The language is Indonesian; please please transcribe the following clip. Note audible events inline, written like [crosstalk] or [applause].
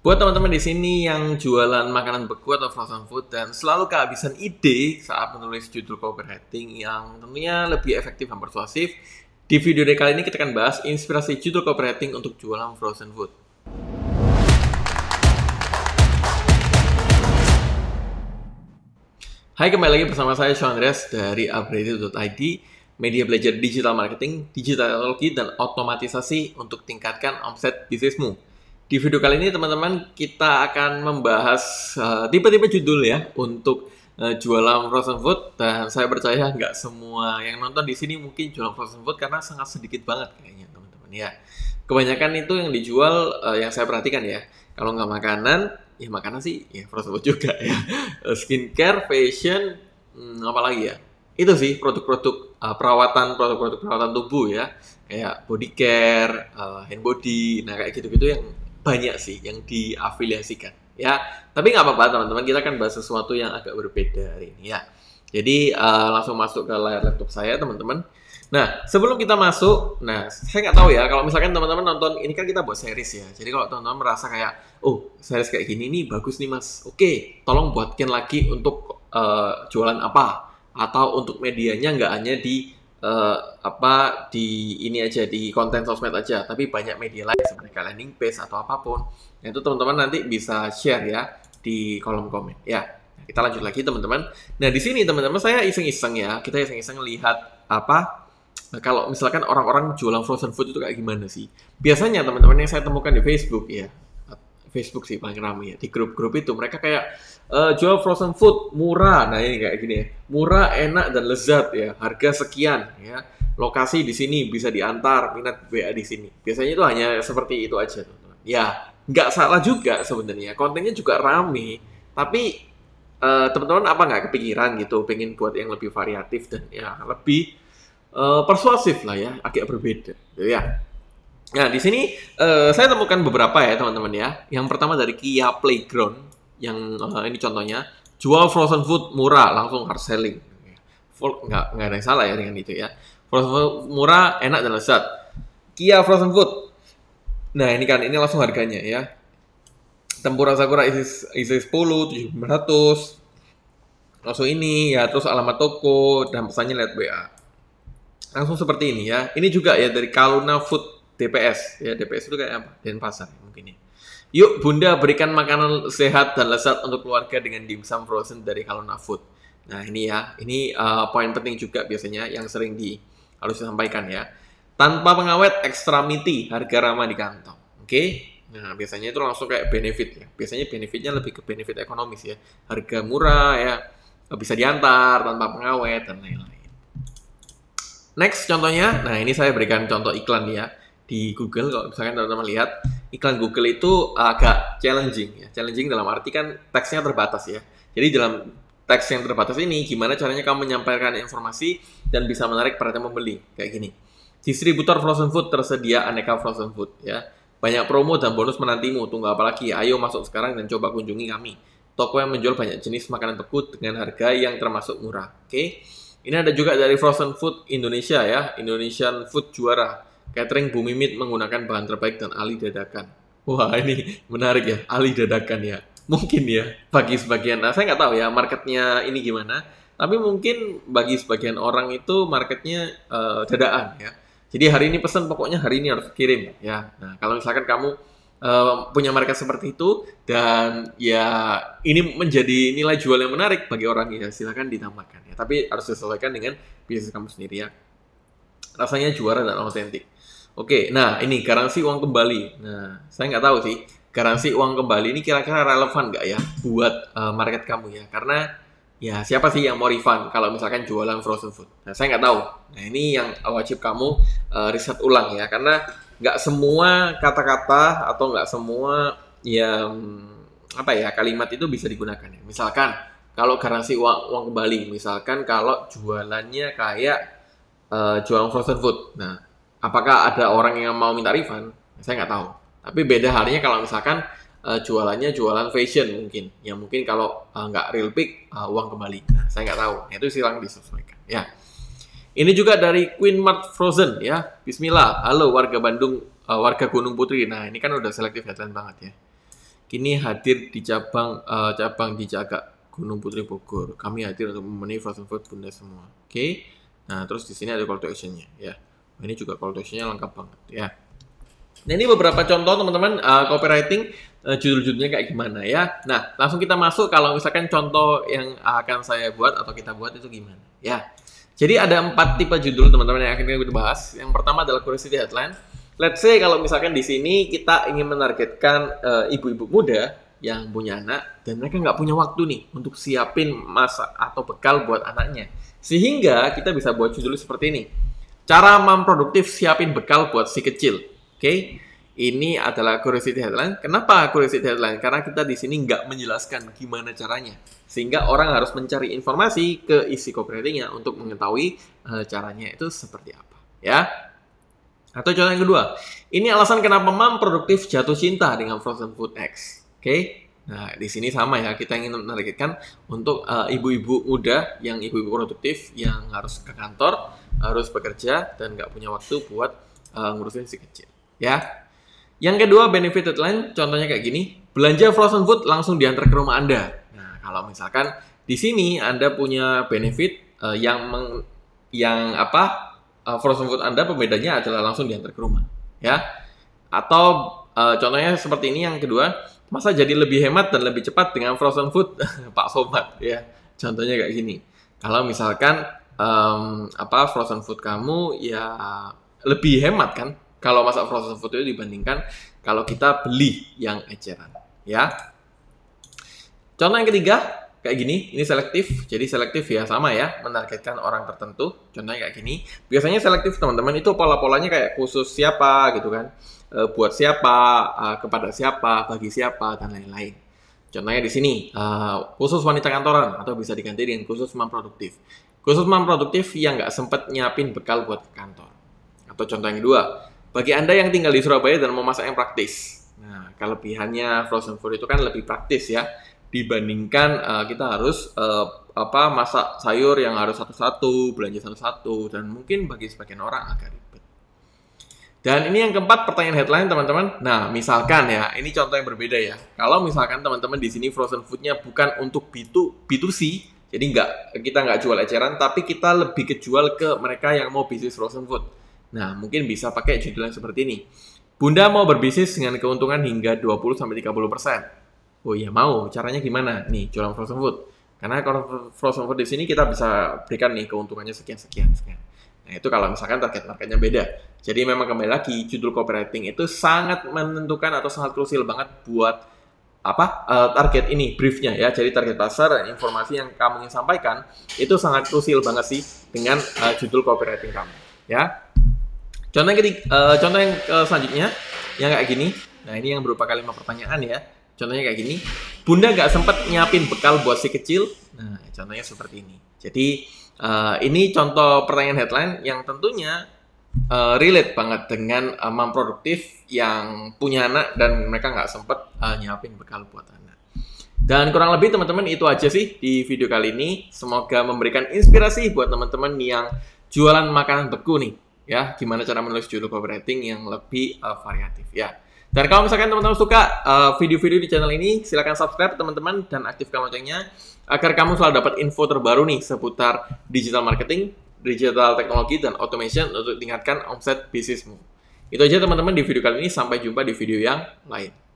Buat teman-teman di sini yang jualan makanan beku atau frozen food dan selalu kehabisan ide saat menulis judul copywriting yang tentunya lebih efektif dan persuasif, di video dari kali ini kita akan bahas inspirasi judul copywriting untuk jualan frozen food. Hai, kembali lagi bersama saya Sean Andreas dari upgraded.id, media belajar digital marketing, digital teknologi, dan otomatisasi untuk tingkatkan omset bisnismu. Di video kali ini teman-teman kita akan membahas eh, tipe-tipe uh, judul ya untuk uh, jualan frozen food dan saya percaya nggak semua yang nonton di sini mungkin jualan frozen food karena sangat sedikit banget kayaknya teman-teman ya. Kebanyakan itu yang dijual uh, yang saya perhatikan ya. Kalau nggak makanan, ya makanan sih ya frozen food juga ya. Skincare, fashion, hmm, apa lagi ya? Itu sih produk-produk uh, perawatan, produk-produk perawatan tubuh ya. Kayak body care, uh, hand body, nah kayak gitu-gitu yang banyak sih yang diafiliasikan ya tapi nggak apa-apa teman-teman kita akan bahas sesuatu yang agak berbeda hari ini ya jadi uh, langsung masuk ke layar laptop saya teman-teman nah sebelum kita masuk nah saya nggak tahu ya kalau misalkan teman-teman nonton ini kan kita buat series ya jadi kalau teman-teman merasa kayak oh series kayak gini nih bagus nih mas oke tolong buatkan lagi untuk uh, jualan apa atau untuk medianya nggak hanya di uh, apa di ini aja di konten sosmed aja tapi banyak media lain seperti landing page atau apapun nah, itu teman-teman nanti bisa share ya di kolom komen ya kita lanjut lagi teman-teman nah di sini teman-teman saya iseng-iseng ya kita iseng-iseng lihat apa nah, kalau misalkan orang-orang jualan frozen food itu kayak gimana sih biasanya teman-teman yang saya temukan di Facebook ya Facebook sih paling ramai ya di grup-grup itu mereka kayak e, jual frozen food murah nah ini kayak gini ya murah enak dan lezat ya harga sekian ya lokasi di sini bisa diantar minat WA di sini biasanya itu hanya seperti itu aja teman-teman ya nggak salah juga sebenarnya kontennya juga rame tapi uh, teman-teman apa nggak kepikiran gitu pengen buat yang lebih variatif dan ya lebih uh, persuasif lah ya agak berbeda gitu ya Nah, di sini uh, saya temukan beberapa ya, teman-teman ya. Yang pertama dari Kia Playground yang uh, ini contohnya, jual frozen food murah, langsung hard selling. Nggak, nggak ada yang salah ya dengan itu ya. Frozen food murah, enak dan lezat. Kia frozen food. Nah, ini kan ini langsung harganya ya. Tempura Sakura isi isi 10 700. Langsung ini ya, terus alamat toko dan pesannya lewat WA. Langsung seperti ini ya. Ini juga ya dari Kaluna Food DPS ya DPS itu kayak apa Denpasar mungkin ya yuk bunda berikan makanan sehat dan lezat untuk keluarga dengan dimsum frozen dari Kalona Food nah ini ya ini uh, poin penting juga biasanya yang sering di harus disampaikan ya tanpa pengawet ekstra miti harga ramah di kantong oke okay? Nah, biasanya itu langsung kayak benefit ya. Biasanya benefitnya lebih ke benefit ekonomis ya. Harga murah ya, bisa diantar tanpa pengawet dan lain-lain. Next contohnya, nah ini saya berikan contoh iklan ya di Google kalau misalkan teman-teman lihat iklan Google itu agak challenging ya. Challenging dalam arti kan teksnya terbatas ya. Jadi dalam teks yang terbatas ini gimana caranya kamu menyampaikan informasi dan bisa menarik perhatian pembeli kayak gini. Distributor frozen food tersedia aneka frozen food ya. Banyak promo dan bonus menantimu. Tunggu apa lagi? Ayo masuk sekarang dan coba kunjungi kami. Toko yang menjual banyak jenis makanan beku dengan harga yang termasuk murah. Oke. Okay? Ini ada juga dari Frozen Food Indonesia ya, Indonesian Food Juara Catering Bu Mimit menggunakan bahan terbaik dan ahli dadakan. Wah ini menarik ya, ahli dadakan ya. Mungkin ya, bagi sebagian, nah, saya nggak tahu ya marketnya ini gimana, tapi mungkin bagi sebagian orang itu marketnya uh, dadaan ya. Jadi hari ini pesan pokoknya hari ini harus kirim ya. Nah kalau misalkan kamu uh, punya market seperti itu dan ya ini menjadi nilai jual yang menarik bagi orang ya silahkan ditambahkan ya. Tapi harus disesuaikan dengan bisnis kamu sendiri ya. Rasanya juara dan otentik. Oke, nah ini garansi uang kembali. Nah, saya nggak tahu sih garansi uang kembali ini kira-kira relevan nggak ya buat uh, market kamu ya? Karena ya siapa sih yang mau refund kalau misalkan jualan frozen food? Nah, saya nggak tahu. Nah, ini yang wajib kamu uh, riset ulang ya, karena nggak semua kata-kata atau nggak semua yang apa ya kalimat itu bisa digunakan. Ya. Misalkan kalau garansi uang uang kembali, misalkan kalau jualannya kayak uh, jualan frozen food. Nah, apakah ada orang yang mau minta refund? Saya nggak tahu. Tapi beda halnya kalau misalkan uh, jualannya jualan fashion mungkin, ya mungkin kalau uh, nggak real pick uh, uang kembali. Nah, saya nggak tahu. Nah, itu silang disesuaikan. Ya. Ini juga dari Queen Mart Frozen ya. Bismillah. Halo warga Bandung, uh, warga Gunung Putri. Nah, ini kan udah selektif headline banget ya. Kini hadir di cabang uh, cabang dijaga Gunung Putri Bogor. Kami hadir untuk memenuhi frozen food bunda semua. Oke. Okay? Nah, terus di sini ada call to actionnya ya. ya. Ini juga call to lengkap banget ya. Nah ini beberapa contoh teman-teman uh, copywriting uh, judul-judulnya kayak gimana ya. Nah langsung kita masuk kalau misalkan contoh yang akan saya buat atau kita buat itu gimana ya. Jadi ada empat tipe judul teman-teman yang akan kita bahas. Yang pertama adalah curiosity headline. Let's say kalau misalkan di sini kita ingin menargetkan eh, ibu-ibu muda yang punya anak dan mereka nggak punya waktu nih untuk siapin masak atau bekal buat anaknya. Sehingga kita bisa buat judul seperti ini Cara memproduktif siapin bekal buat si kecil. Oke, okay? ini adalah curiosity headline. Kenapa curiosity headline? Karena kita di sini nggak menjelaskan gimana caranya. Sehingga orang harus mencari informasi ke isi copywritingnya untuk mengetahui uh, caranya itu seperti apa. Ya, atau contoh yang kedua, ini alasan kenapa memproduktif jatuh cinta dengan frozen food X. Oke, okay? Nah, di sini sama ya, kita ingin menargetkan untuk eh, ibu-ibu uh, muda yang ibu-ibu produktif yang harus ke kantor, harus bekerja dan nggak punya waktu buat uh, ngurusin si kecil. Ya. Yang kedua benefit lain contohnya kayak gini, belanja frozen food langsung diantar ke rumah Anda. Nah, kalau misalkan di sini Anda punya benefit uh, yang meng, yang apa? Uh, frozen food Anda pembedanya adalah langsung diantar ke rumah, ya. Atau uh, contohnya seperti ini yang kedua, masa jadi lebih hemat dan lebih cepat dengan frozen food, [laughs] Pak Sobat ya. Contohnya kayak gini. Kalau misalkan um, apa frozen food kamu ya lebih hemat kan kalau masak frozen food itu dibandingkan kalau kita beli yang eceran ya. Contoh yang ketiga, kayak gini, ini selektif, jadi selektif ya sama ya, menargetkan orang tertentu. Contohnya kayak gini. Biasanya selektif teman-teman itu pola-polanya kayak khusus siapa gitu kan, e, buat siapa, e, kepada siapa, bagi siapa dan lain-lain. Contohnya di sini e, khusus wanita kantoran atau bisa diganti dengan khusus memproduktif produktif. Khusus memproduktif produktif yang nggak sempet nyiapin bekal buat ke kantor. Atau contoh yang kedua, bagi anda yang tinggal di Surabaya dan mau masak yang praktis. Nah, kelebihannya frozen food itu kan lebih praktis ya dibandingkan uh, kita harus uh, apa masak sayur yang harus satu-satu belanja satu-satu dan mungkin bagi sebagian orang agak ribet. Dan ini yang keempat pertanyaan headline teman-teman. Nah misalkan ya ini contoh yang berbeda ya. Kalau misalkan teman-teman di sini frozen foodnya bukan untuk B2, c jadi nggak kita nggak jual eceran tapi kita lebih kejual ke mereka yang mau bisnis frozen food. Nah mungkin bisa pakai judul yang seperti ini. Bunda mau berbisnis dengan keuntungan hingga 20-30%. persen oh iya mau, caranya gimana? Nih, jualan frozen food. Karena kalau frozen food di sini kita bisa berikan nih keuntungannya sekian-sekian. Nah itu kalau misalkan target marketnya beda. Jadi memang kembali lagi, judul copywriting itu sangat menentukan atau sangat krusial banget buat apa uh, target ini briefnya ya jadi target pasar informasi yang kamu ingin sampaikan itu sangat krusial banget sih dengan uh, judul copywriting kamu ya contoh yang uh, contoh yang uh, selanjutnya yang kayak gini nah ini yang berupa kalimat pertanyaan ya Contohnya kayak gini, bunda nggak sempat nyiapin bekal buat si kecil. Nah, contohnya seperti ini. Jadi uh, ini contoh pertanyaan headline yang tentunya uh, relate banget dengan uh, eh, mam produktif yang punya anak dan mereka nggak sempat uh, nyiapin bekal buat anak. Dan kurang lebih teman-teman itu aja sih di video kali ini. Semoga memberikan inspirasi buat teman-teman yang jualan makanan beku nih ya gimana cara menulis judul copywriting yang lebih uh, variatif ya. Dan kalau misalkan teman-teman suka eh, video-video uh, di channel ini, silahkan subscribe teman-teman dan aktifkan loncengnya agar kamu selalu dapat info terbaru nih seputar digital marketing, digital teknologi, dan automation untuk tingkatkan omset bisnismu. Itu aja teman-teman di video kali ini, sampai jumpa di video yang lain.